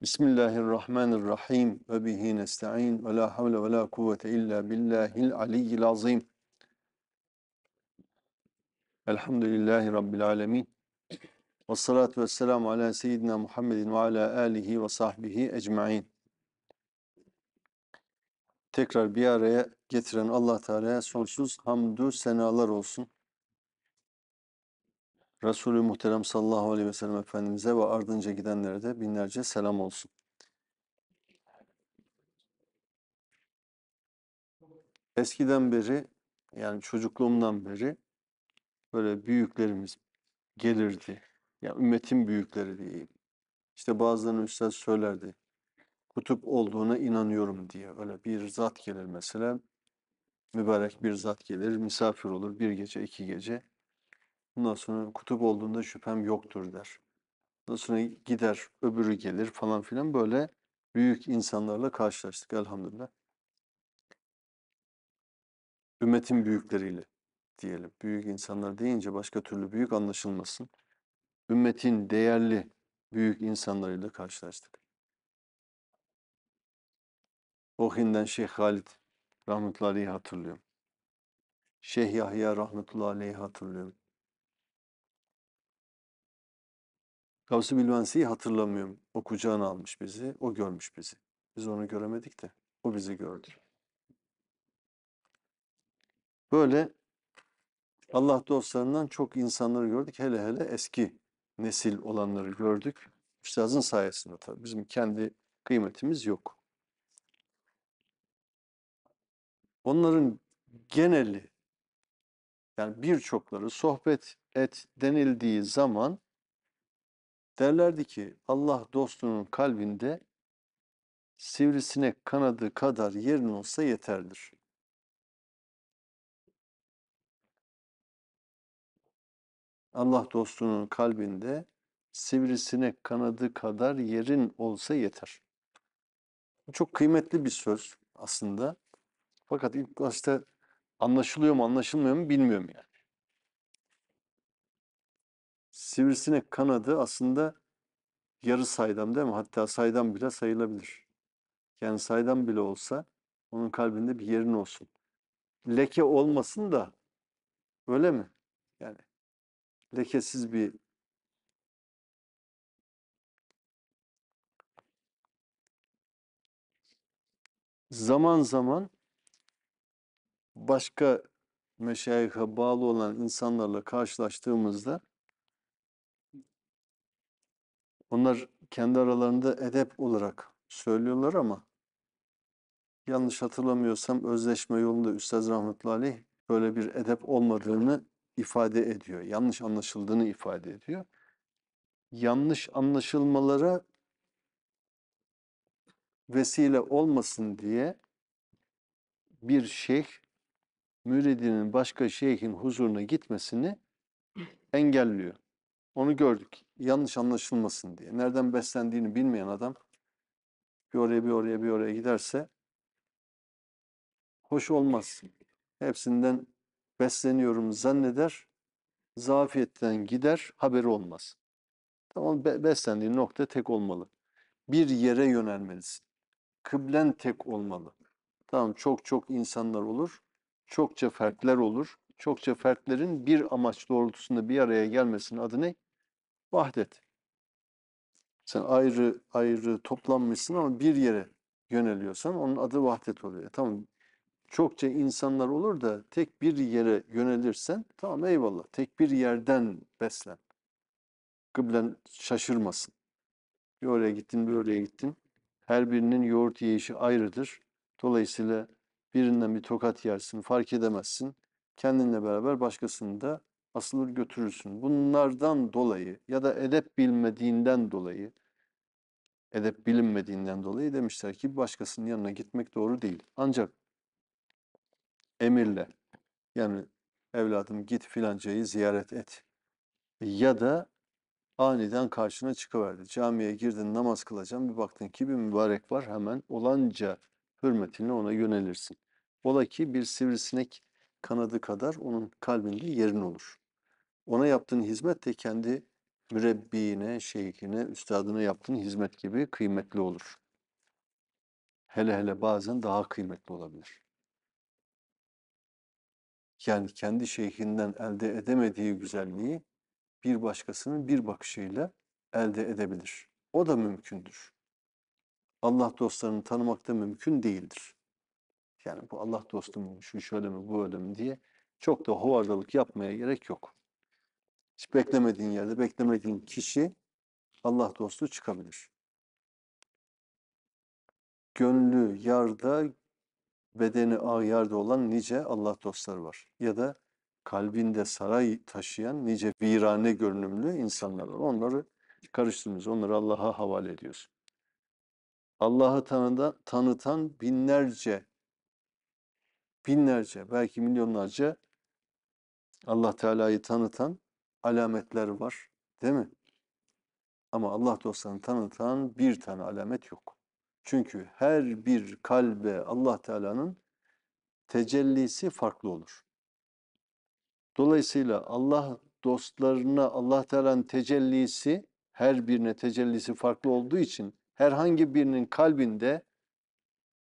Bismillahirrahmanirrahim ve bihi nesta'in ve la havle ve la kuvvete illa billahil aliyyil azim. Elhamdülillahi Rabbil alemin. Ve salatu ve selamu ala seyyidina Muhammedin ve ala alihi ve sahbihi ecma'in. Tekrar bir araya getiren Allah Teala'ya sonsuz hamdü senalar olsun. Resulü Muhterem sallallahu aleyhi ve sellem Efendimiz'e ve ardınca gidenlere de binlerce selam olsun. Eskiden beri yani çocukluğumdan beri böyle büyüklerimiz gelirdi. Yani ümmetin büyükleri diyeyim. İşte bazılarının üstad söylerdi. Kutup olduğuna inanıyorum diye. Öyle bir zat gelir mesela. Mübarek bir zat gelir, misafir olur bir gece, iki gece. Ondan sonra kutup olduğunda şüphem yoktur der. Ondan sonra gider, öbürü gelir falan filan böyle büyük insanlarla karşılaştık elhamdülillah. Ümmetin büyükleriyle diyelim. Büyük insanlar deyince başka türlü büyük anlaşılmasın. Ümmetin değerli büyük insanlarıyla karşılaştık. O Bohin'den Şeyh Halid rahmetullahi hatırlıyorum. Şeyh Yahya rahmetullahi aleyhi hatırlıyorum. Kavs-ı Bilvensi'yi hatırlamıyorum. O kucağına almış bizi. O görmüş bizi. Biz onu göremedik de. O bizi gördü. Böyle Allah dostlarından çok insanları gördük. Hele hele eski nesil olanları gördük. Üstazın sayesinde tabii. Bizim kendi kıymetimiz yok. Onların geneli yani birçokları sohbet et denildiği zaman Derlerdi ki Allah dostunun kalbinde sivrisinek kanadı kadar yerin olsa yeterdir. Allah dostunun kalbinde sivrisinek kanadı kadar yerin olsa yeter. Bu çok kıymetli bir söz aslında. Fakat ilk başta anlaşılıyor mu anlaşılmıyor mu bilmiyorum yani sivrisinek kanadı aslında yarı saydam değil mi? Hatta saydam bile sayılabilir. Yani saydam bile olsa onun kalbinde bir yerin olsun. Leke olmasın da öyle mi? Yani lekesiz bir zaman zaman başka meşayihe bağlı olan insanlarla karşılaştığımızda onlar kendi aralarında edep olarak söylüyorlar ama yanlış hatırlamıyorsam özleşme yolunda Üstad Rahmetli Aleyh böyle bir edep olmadığını ifade ediyor. Yanlış anlaşıldığını ifade ediyor. Yanlış anlaşılmalara vesile olmasın diye bir şeyh müridinin başka şeyhin huzuruna gitmesini engelliyor. Onu gördük. Yanlış anlaşılmasın diye. Nereden beslendiğini bilmeyen adam bir oraya bir oraya bir oraya giderse hoş olmaz. Hepsinden besleniyorum zanneder. Zafiyetten gider, haberi olmaz. Tamam beslendiği nokta tek olmalı. Bir yere yönelmelisin. Kıblen tek olmalı. Tamam çok çok insanlar olur. Çokça fertler olur çokça fertlerin bir amaç doğrultusunda bir araya gelmesinin adı ne? Vahdet. Sen ayrı ayrı toplanmışsın ama bir yere yöneliyorsan onun adı vahdet oluyor. Tamam çokça insanlar olur da tek bir yere yönelirsen tamam eyvallah tek bir yerden beslen. Kıblen şaşırmasın. Bir oraya gittin bir oraya gittin. Her birinin yoğurt yiyişi ayrıdır. Dolayısıyla birinden bir tokat yersin fark edemezsin kendinle beraber başkasını da asılır götürürsün. Bunlardan dolayı ya da edep bilmediğinden dolayı edep bilinmediğinden dolayı demişler ki başkasının yanına gitmek doğru değil. Ancak emirle yani evladım git filancayı ziyaret et ya da aniden karşına çıkıverdi. Camiye girdin namaz kılacağım bir baktın ki bir mübarek var hemen olanca hürmetine ona yönelirsin. Ola ki bir sivrisinek kanadı kadar onun kalbinde yerin olur. Ona yaptığın hizmet de kendi mürebbine, şeyhine, üstadına yaptığın hizmet gibi kıymetli olur. Hele hele bazen daha kıymetli olabilir. Yani kendi şeyhinden elde edemediği güzelliği bir başkasının bir bakışıyla elde edebilir. O da mümkündür. Allah dostlarını tanımak da mümkün değildir. Yani bu Allah dostum şu şöyle mi bu öyle mi diye çok da hovardalık yapmaya gerek yok. Hiç beklemediğin yerde beklemediğin kişi Allah dostu çıkabilir. Gönlü yarda, bedeni ağyarda olan nice Allah dostları var. Ya da kalbinde saray taşıyan nice virane görünümlü insanlar var. Onları karıştırmıyoruz. Onları Allah'a havale ediyoruz. Allah'ı tanıtan binlerce binlerce belki milyonlarca Allah Teala'yı tanıtan alametler var değil mi? Ama Allah dostlarını tanıtan bir tane alamet yok. Çünkü her bir kalbe Allah Teala'nın tecellisi farklı olur. Dolayısıyla Allah dostlarına Allah Teala'nın tecellisi her birine tecellisi farklı olduğu için herhangi birinin kalbinde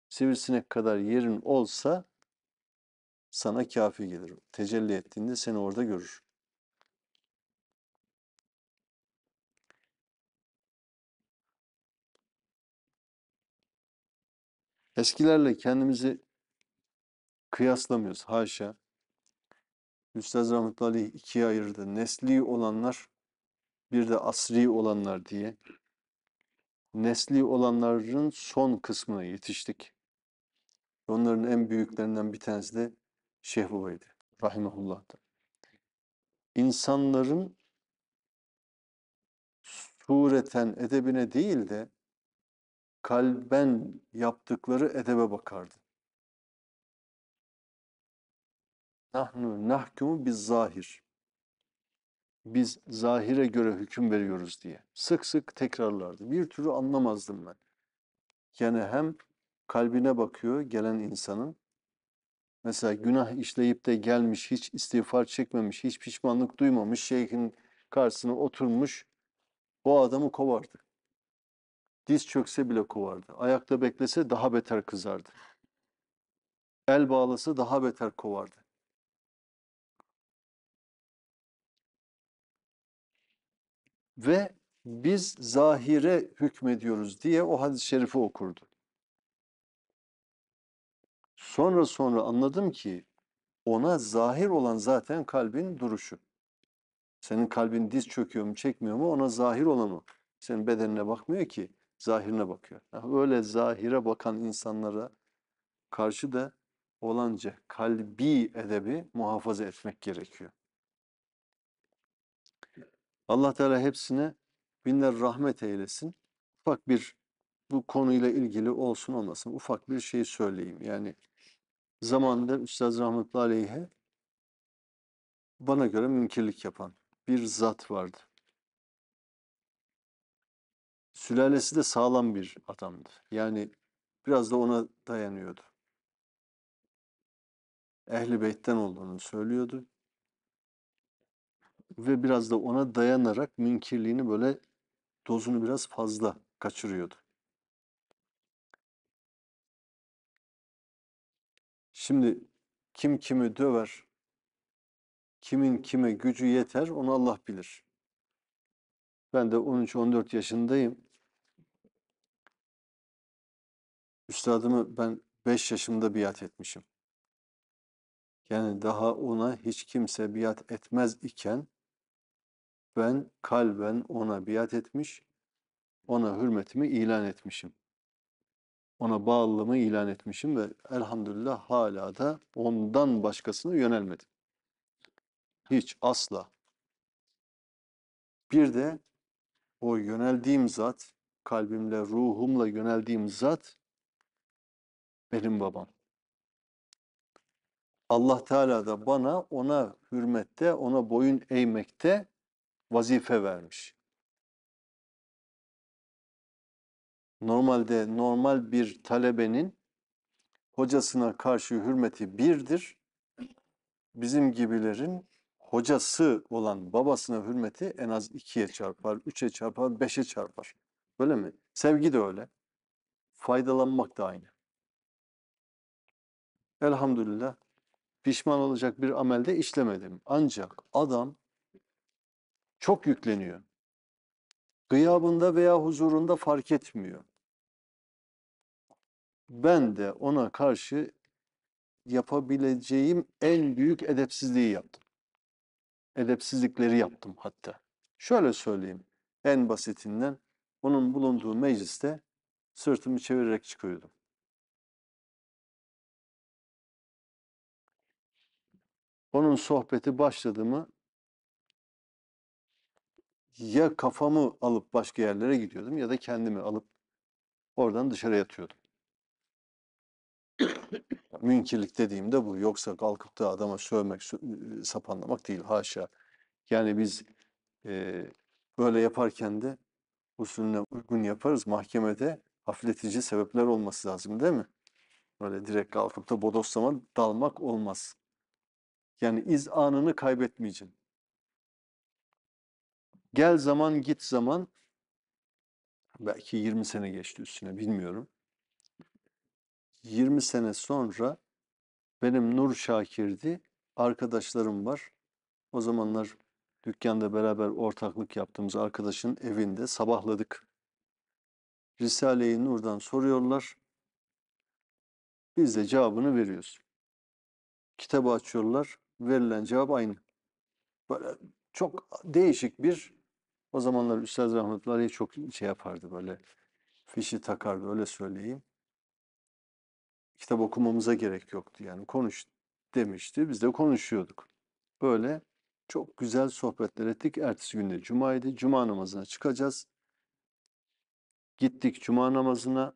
sivrisinek kadar yerin olsa sana kafi gelir. Tecelli ettiğinde seni orada görür. Eskilerle kendimizi kıyaslamıyoruz. Haşa. Üstad Rahmetli Ali ikiye ayırdı. Nesli olanlar bir de asri olanlar diye. Nesli olanların son kısmına yetiştik. Onların en büyüklerinden bir tanesi de Şeyh Ubeyde rahimahullah da. İnsanların sureten edebine değil de kalben yaptıkları edebe bakardı. Nahnu nahkumu biz zahir. Biz zahire göre hüküm veriyoruz diye. Sık sık tekrarlardı. Bir türlü anlamazdım ben. Yani hem kalbine bakıyor gelen insanın Mesela günah işleyip de gelmiş, hiç istiğfar çekmemiş, hiç pişmanlık duymamış şeyhin karşısına oturmuş o adamı kovardı. Diz çökse bile kovardı. Ayakta beklese daha beter kızardı. El bağlasa daha beter kovardı. Ve biz zahire hükmediyoruz diye o hadis-i şerifi okurdu. Sonra sonra anladım ki ona zahir olan zaten kalbin duruşu. Senin kalbin diz çöküyor mu çekmiyor mu ona zahir olan o. Senin bedenine bakmıyor ki zahirine bakıyor. öyle zahire bakan insanlara karşı da olanca kalbi edebi muhafaza etmek gerekiyor. Allah Teala hepsine binler rahmet eylesin. Ufak bir bu konuyla ilgili olsun olmasın ufak bir şey söyleyeyim. Yani zamanında Üstad Rahmetli Aleyh'e bana göre münkirlik yapan bir zat vardı. Sülalesi de sağlam bir adamdı. Yani biraz da ona dayanıyordu. Ehli Beyt'ten olduğunu söylüyordu. Ve biraz da ona dayanarak münkirliğini böyle dozunu biraz fazla kaçırıyordu. Şimdi kim kimi döver, kimin kime gücü yeter onu Allah bilir. Ben de 13-14 yaşındayım. Üstadımı ben 5 yaşımda biat etmişim. Yani daha ona hiç kimse biat etmez iken ben kalben ona biat etmiş, ona hürmetimi ilan etmişim ona bağlılığımı ilan etmişim ve elhamdülillah hala da ondan başkasına yönelmedim. Hiç asla. Bir de o yöneldiğim zat, kalbimle, ruhumla yöneldiğim zat benim babam. Allah Teala da bana ona hürmette, ona boyun eğmekte vazife vermiş. Normalde normal bir talebenin hocasına karşı hürmeti birdir. Bizim gibilerin hocası olan babasına hürmeti en az ikiye çarpar, üçe çarpar, beşe çarpar. Öyle mi? Sevgi de öyle. Faydalanmak da aynı. Elhamdülillah pişman olacak bir amelde işlemedim. Ancak adam çok yükleniyor. Gıyabında veya huzurunda fark etmiyor. Ben de ona karşı yapabileceğim en büyük edepsizliği yaptım. Edepsizlikleri yaptım hatta. Şöyle söyleyeyim en basitinden onun bulunduğu mecliste sırtımı çevirerek çıkıyordum. Onun sohbeti başladı mı ya kafamı alıp başka yerlere gidiyordum ya da kendimi alıp oradan dışarı yatıyordum münkirlik dediğim de bu. Yoksa kalkıp da adama sövmek, sapanlamak değil. Haşa. Yani biz e, böyle yaparken de usulüne uygun yaparız. Mahkemede hafifletici sebepler olması lazım değil mi? Böyle direkt kalkıp da bodoslama dalmak olmaz. Yani iz anını kaybetmeyeceksin. Gel zaman git zaman belki 20 sene geçti üstüne bilmiyorum. 20 sene sonra benim Nur Şakir'di arkadaşlarım var. O zamanlar dükkanda beraber ortaklık yaptığımız arkadaşın evinde sabahladık. Risale-i Nur'dan soruyorlar. Biz de cevabını veriyoruz. Kitabı açıyorlar. Verilen cevap aynı. Böyle çok değişik bir o zamanlar Üstad Rahmetli çok şey yapardı böyle fişi takardı öyle söyleyeyim kitap okumamıza gerek yoktu. Yani konuş demişti. Biz de konuşuyorduk. Böyle çok güzel sohbetler ettik. Ertesi günde cumaydı. Cuma namazına çıkacağız. Gittik cuma namazına.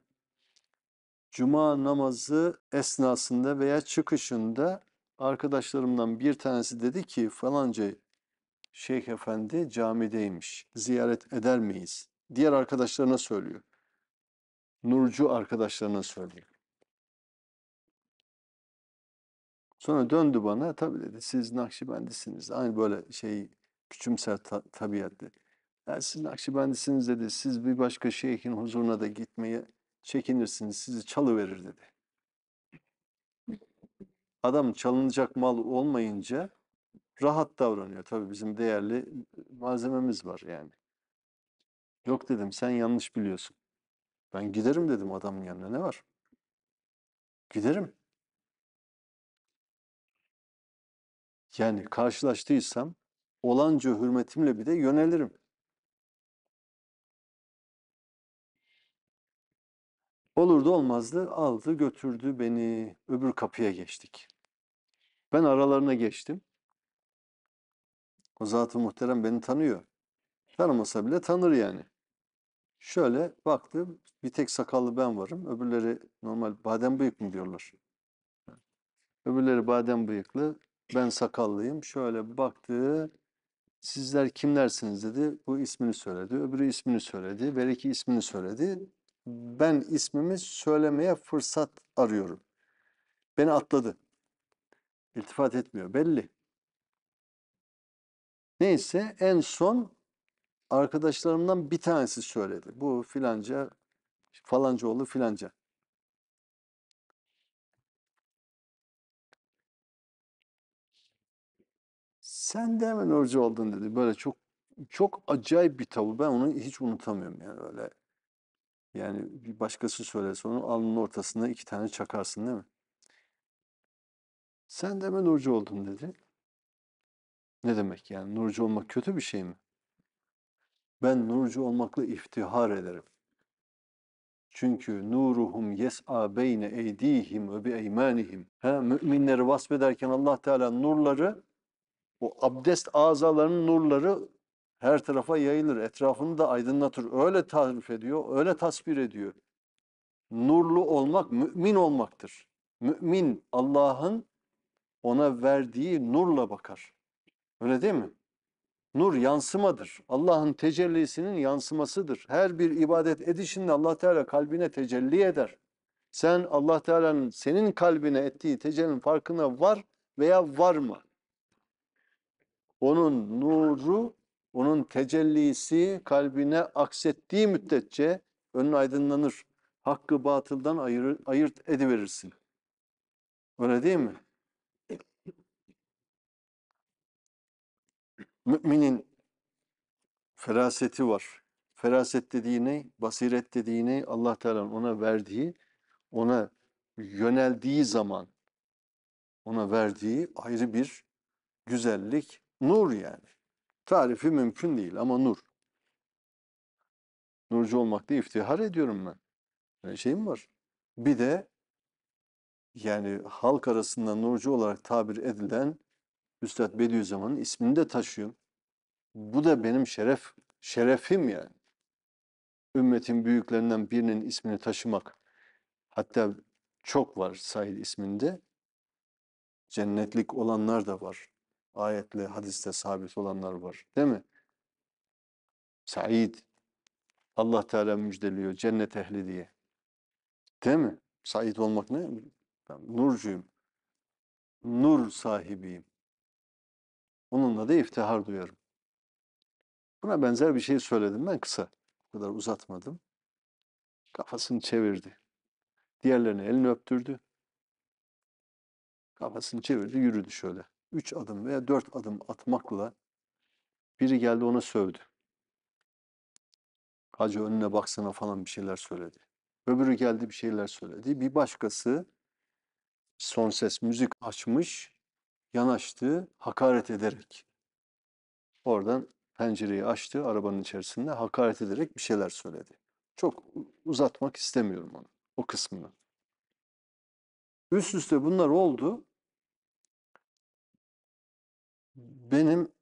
Cuma namazı esnasında veya çıkışında arkadaşlarımdan bir tanesi dedi ki falanca Şeyh Efendi camideymiş. Ziyaret eder miyiz? Diğer arkadaşlarına söylüyor. Nurcu arkadaşlarına söylüyor. Sonra döndü bana tabi dedi siz Nakşibendisiniz. Aynı böyle şey küçümser ta tabiatlı. Yani siz Nakşibendisiniz dedi. Siz bir başka şeyhin huzuruna da gitmeye çekinirsiniz. Sizi çalı verir dedi. Adam çalınacak mal olmayınca rahat davranıyor. Tabii bizim değerli malzememiz var yani. Yok dedim sen yanlış biliyorsun. Ben giderim dedim adamın yanına ne var? Giderim. Yani karşılaştıysam olanca hürmetimle bir de yönelirim. Olurdu olmazdı aldı götürdü beni öbür kapıya geçtik. Ben aralarına geçtim. O zat-ı muhterem beni tanıyor. Tanımasa bile tanır yani. Şöyle baktım bir tek sakallı ben varım. Öbürleri normal badem bıyık mı diyorlar. Öbürleri badem bıyıklı ben sakallıyım. Şöyle baktı. Sizler kimlersiniz dedi. Bu ismini söyledi. Öbürü ismini söyledi. Beriki ismini söyledi. Ben ismimi söylemeye fırsat arıyorum. Beni atladı. İltifat etmiyor. Belli. Neyse en son arkadaşlarımdan bir tanesi söyledi. Bu filanca falanca oğlu filanca. sen de hemen orucu oldun dedi. Böyle çok çok acayip bir tavır. Ben onu hiç unutamıyorum yani öyle. Yani bir başkası söylese onu alnının ortasında iki tane çakarsın değil mi? Sen de hemen orucu oldun dedi. Ne demek yani? Nurcu olmak kötü bir şey mi? Ben nurcu olmakla iftihar ederim. Çünkü nuruhum yes'a beyne eydihim ve bi eymanihim. Ha, müminleri vasfederken Allah Teala nurları o abdest azalarının nurları her tarafa yayılır. Etrafını da aydınlatır. Öyle tarif ediyor, öyle tasvir ediyor. Nurlu olmak mümin olmaktır. Mümin Allah'ın ona verdiği nurla bakar. Öyle değil mi? Nur yansımadır. Allah'ın tecellisinin yansımasıdır. Her bir ibadet edişinde Allah Teala kalbine tecelli eder. Sen Allah Teala'nın senin kalbine ettiği tecellinin farkına var veya var mı? Onun nuru, onun tecellisi kalbine aksettiği müddetçe önün aydınlanır. Hakkı batıldan ayır, ayırt ediverirsin. Öyle değil mi? Müminin feraseti var. Feraset dediği ne? Basiret dediği ne? Allah Teala ona verdiği, ona yöneldiği zaman ona verdiği ayrı bir güzellik, Nur yani. Tarifi mümkün değil ama nur. Nurcu olmakta iftihar ediyorum ben. Öyle şeyim var. Bir de yani halk arasında nurcu olarak tabir edilen Üstad Bediüzzaman'ın ismini de taşıyorum. Bu da benim şeref, şerefim yani. Ümmetin büyüklerinden birinin ismini taşımak. Hatta çok var Said isminde. Cennetlik olanlar da var ayetle, hadiste sabit olanlar var. Değil mi? Said. Allah Teala müjdeliyor cennet ehli diye. Değil mi? Said olmak ne? Ben nurcuyum. Nur sahibiyim. Bununla da iftihar duyarım. Buna benzer bir şey söyledim ben kısa. Bu kadar uzatmadım. Kafasını çevirdi. Diğerlerine elini öptürdü. Kafasını çevirdi, yürüdü şöyle üç adım veya dört adım atmakla biri geldi ona sövdü. Hacı önüne baksana falan bir şeyler söyledi. Öbürü geldi bir şeyler söyledi. Bir başkası son ses müzik açmış, yanaştı, hakaret ederek. Oradan pencereyi açtı, arabanın içerisinde hakaret ederek bir şeyler söyledi. Çok uzatmak istemiyorum onu, o kısmını. Üst üste bunlar oldu. Benim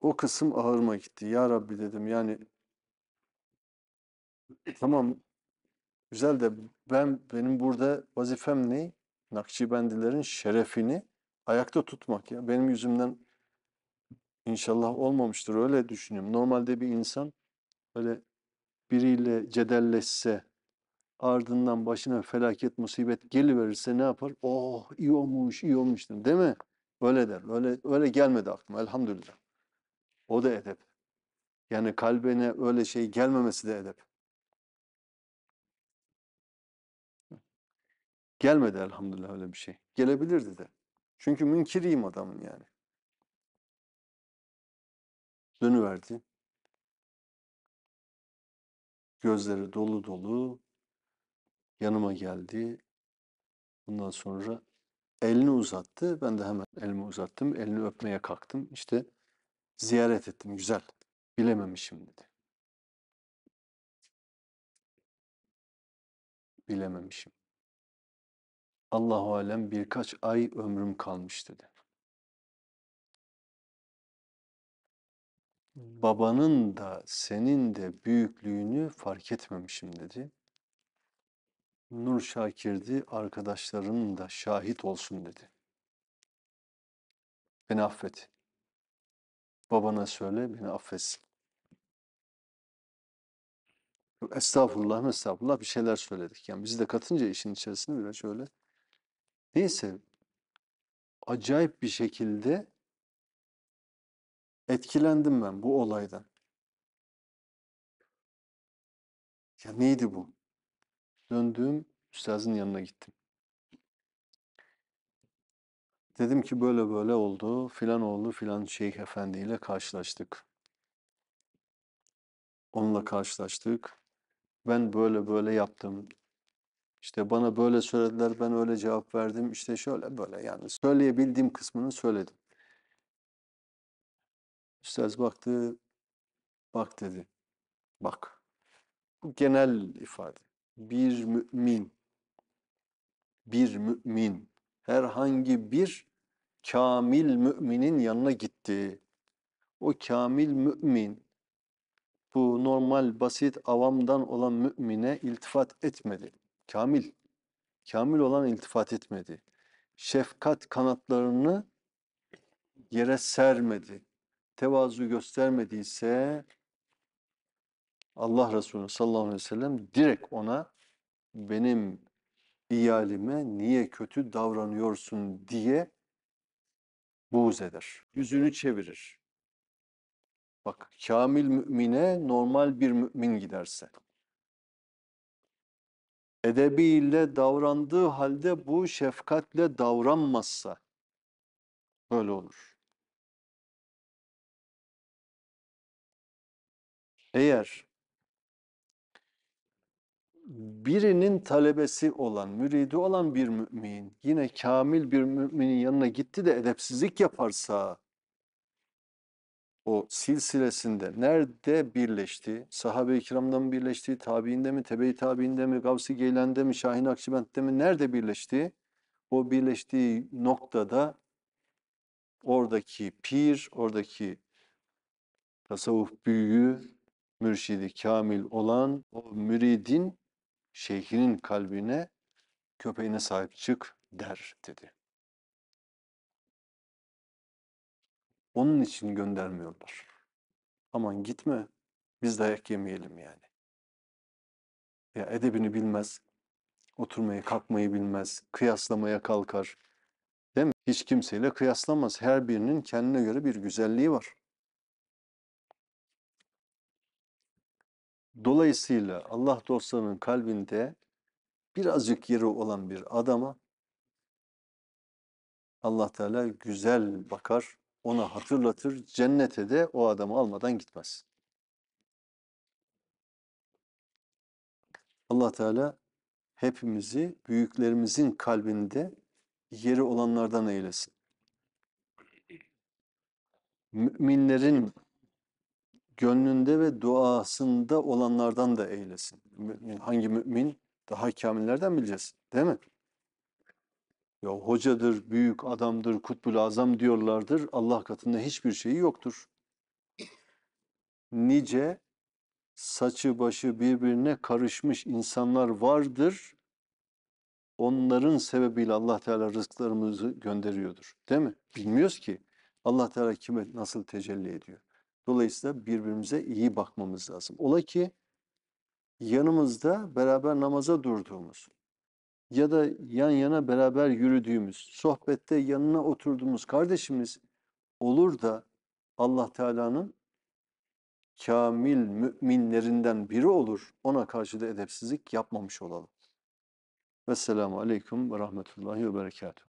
o kısım ağırıma gitti. Ya Rabbi dedim yani tamam güzel de ben benim burada vazifem ne? Nakşibendilerin şerefini ayakta tutmak ya. Benim yüzümden inşallah olmamıştır öyle düşünüyorum. Normalde bir insan öyle biriyle cedelleşse ardından başına felaket musibet geliverirse ne yapar? Oh iyi olmuş iyi olmuştur değil mi? Öyle der, Öyle, öyle gelmedi aklıma elhamdülillah. O da edep. Yani kalbine öyle şey gelmemesi de edep. Gelmedi elhamdülillah öyle bir şey. Gelebilirdi de. Çünkü münkiriyim adamın yani. Dönüverdi. Gözleri dolu dolu yanıma geldi. Bundan sonra elini uzattı. Ben de hemen elimi uzattım. Elini öpmeye kalktım. İşte ziyaret ettim. Güzel. Bilememişim dedi. Bilememişim. Allahu alem birkaç ay ömrüm kalmış dedi. Babanın da senin de büyüklüğünü fark etmemişim dedi. Nur Şakir'di, arkadaşlarım da şahit olsun dedi. Beni affet. Babana söyle, beni affetsin. Estağfurullah, estağfurullah bir şeyler söyledik. Yani bizi de katınca işin içerisinde biraz şöyle. Neyse, acayip bir şekilde etkilendim ben bu olaydan. Ya neydi bu? döndüğüm üstazın yanına gittim. Dedim ki böyle böyle oldu. Filan oldu filan şeyh Efendi ile karşılaştık. Onunla karşılaştık. Ben böyle böyle yaptım. İşte bana böyle söylediler, ben öyle cevap verdim. İşte şöyle böyle yani söyleyebildiğim kısmını söyledim. Üstaz baktı, bak dedi. Bak. Bu genel ifade bir mümin bir mümin herhangi bir kamil müminin yanına gitti. O kamil mümin bu normal basit avamdan olan mümine iltifat etmedi. Kamil. Kamil olan iltifat etmedi. Şefkat kanatlarını yere sermedi. Tevazu göstermediyse Allah Resulü sallallahu aleyhi ve sellem direkt ona benim iyalime niye kötü davranıyorsun diye buğz eder. Yüzünü çevirir. Bak kamil mümine normal bir mümin giderse. Edebiyle davrandığı halde bu şefkatle davranmazsa böyle olur. Eğer birinin talebesi olan, müridi olan bir mümin yine kamil bir müminin yanına gitti de edepsizlik yaparsa o silsilesinde nerede birleşti? Sahabe-i kiramda mı birleşti? Tabiinde mi? Tebe-i tabiinde mi? Gavsi Geylen'de mi? Şahin Akşibent'te mi? Nerede birleşti? O birleştiği noktada oradaki pir, oradaki tasavvuf büyüğü, mürşidi kamil olan o müridin şeyhinin kalbine köpeğine sahip çık der dedi. Onun için göndermiyorlar. Aman gitme biz dayak yemeyelim yani. Ya edebini bilmez, oturmayı kalkmayı bilmez, kıyaslamaya kalkar. Değil mi? Hiç kimseyle kıyaslamaz. Her birinin kendine göre bir güzelliği var. Dolayısıyla Allah dostlarının kalbinde birazcık yeri olan bir adama Allah Teala güzel bakar, ona hatırlatır, cennete de o adamı almadan gitmez. Allah Teala hepimizi büyüklerimizin kalbinde yeri olanlardan eylesin. Müminlerin gönlünde ve duasında olanlardan da eylesin. Hangi mümin? Daha kamillerden bileceğiz. Değil mi? Ya hocadır, büyük adamdır, kutbul azam diyorlardır. Allah katında hiçbir şeyi yoktur. Nice saçı başı birbirine karışmış insanlar vardır. Onların sebebiyle Allah Teala rızıklarımızı gönderiyordur. Değil mi? Bilmiyoruz ki Allah Teala kime nasıl tecelli ediyor. Dolayısıyla birbirimize iyi bakmamız lazım. Ola ki yanımızda beraber namaza durduğumuz ya da yan yana beraber yürüdüğümüz, sohbette yanına oturduğumuz kardeşimiz olur da Allah Teala'nın kamil müminlerinden biri olur. Ona karşı da edepsizlik yapmamış olalım. Vesselamu Aleyküm ve Rahmetullahi ve Berekatuhu.